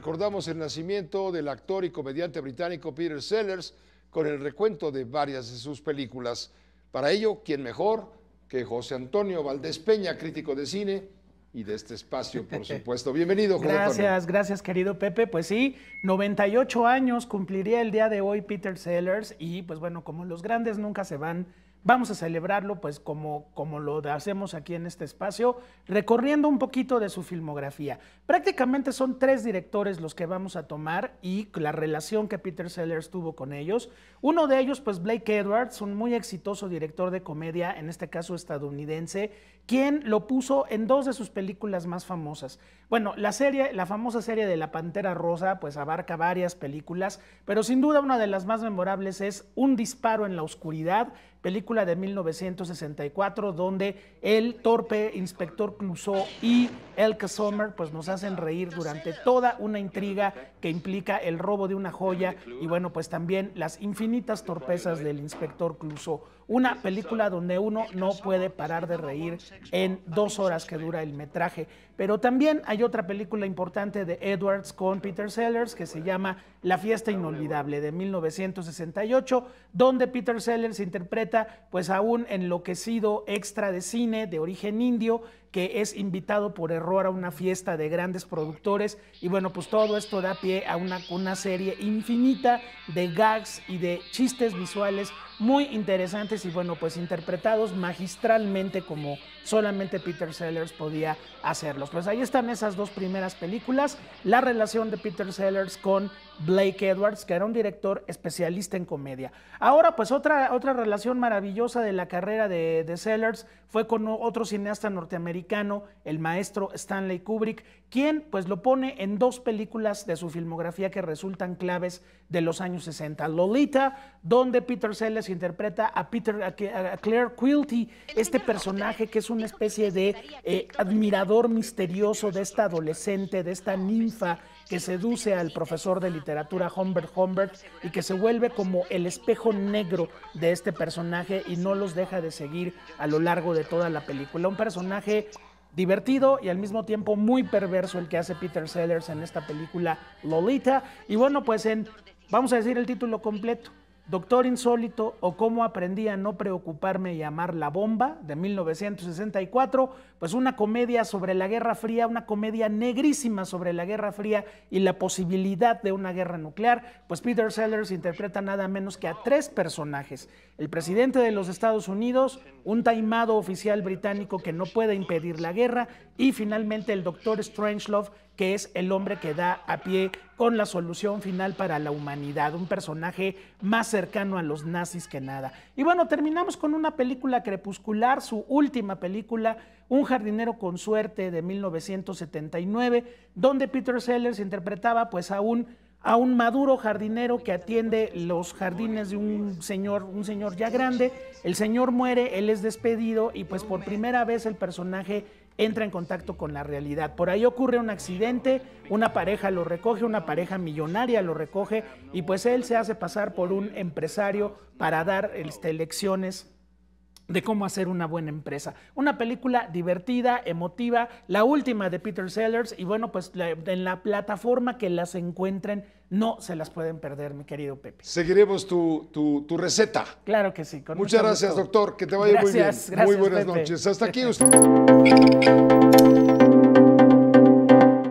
recordamos el nacimiento del actor y comediante británico Peter Sellers con el recuento de varias de sus películas. Para ello, ¿quién mejor que José Antonio Valdés Peña, crítico de cine? y de este espacio, por supuesto. Bienvenido, José Gracias, gracias, querido Pepe. Pues sí, 98 años cumpliría el día de hoy Peter Sellers y pues bueno, como los grandes nunca se van, Vamos a celebrarlo pues como, como lo hacemos aquí en este espacio, recorriendo un poquito de su filmografía. Prácticamente son tres directores los que vamos a tomar y la relación que Peter Sellers tuvo con ellos. Uno de ellos pues Blake Edwards, un muy exitoso director de comedia, en este caso estadounidense, quien lo puso en dos de sus películas más famosas. Bueno, la serie, la famosa serie de La Pantera Rosa, pues abarca varias películas, pero sin duda una de las más memorables es Un disparo en la oscuridad, película de 1964 donde el torpe inspector Clouseau y Elka Sommer pues nos hacen reír durante toda una intriga que implica el robo de una joya y bueno pues también las infinitas torpezas del inspector Clouseau. Una película donde uno no puede parar de reír en dos horas que dura el metraje. Pero también hay otra película importante de Edwards con Peter Sellers que se llama La fiesta inolvidable de 1968, donde Peter Sellers interpreta pues a enloquecido extra de cine de origen indio que es invitado por error a una fiesta de grandes productores y bueno, pues todo esto da pie a una, una serie infinita de gags y de chistes visuales muy interesantes y bueno, pues interpretados magistralmente como solamente Peter Sellers podía hacerlos. Pues ahí están esas dos primeras películas, la relación de Peter Sellers con Blake Edwards, que era un director especialista en comedia. Ahora, pues otra, otra relación maravillosa de la carrera de, de Sellers fue con otro cineasta norteamericano, el maestro Stanley Kubrick, quien pues lo pone en dos películas de su filmografía que resultan claves de los años 60. Lolita, donde Peter Sellers interpreta a Peter a Claire Quilty, este personaje que es una especie de eh, admirador misterioso de esta adolescente, de esta ninfa que seduce al profesor de ah, literatura Humbert Humbert y que se vuelve como el espejo negro de este personaje y no los deja de seguir a lo largo de toda la película. Un personaje divertido y al mismo tiempo muy perverso el que hace Peter Sellers en esta película Lolita. Y bueno, pues en, vamos a decir el título completo, Doctor Insólito o Cómo aprendí a no preocuparme y amar la bomba de 1964, pues una comedia sobre la Guerra Fría, una comedia negrísima sobre la Guerra Fría y la posibilidad de una guerra nuclear, pues Peter Sellers interpreta nada menos que a tres personajes, el presidente de los Estados Unidos, un taimado oficial británico que no puede impedir la guerra y finalmente el doctor Strangelove, que es el hombre que da a pie con la solución final para la humanidad, un personaje más cercano a los nazis que nada. Y bueno, terminamos con una película crepuscular, su última película, Un jardinero con suerte de 1979, donde Peter Sellers interpretaba pues a un a un maduro jardinero que atiende los jardines de un señor, un señor ya grande. El señor muere, él es despedido y pues por primera vez el personaje entra en contacto con la realidad. Por ahí ocurre un accidente, una pareja lo recoge, una pareja millonaria lo recoge y pues él se hace pasar por un empresario para dar este, lecciones de cómo hacer una buena empresa. Una película divertida, emotiva, la última de Peter Sellers y bueno, pues en la plataforma que las encuentren no se las pueden perder, mi querido Pepe. Seguiremos tu, tu, receta. Claro que sí. Con Muchas gracias, doctor. Que te vaya muy bien. Gracias, muy buenas noches. Hasta aquí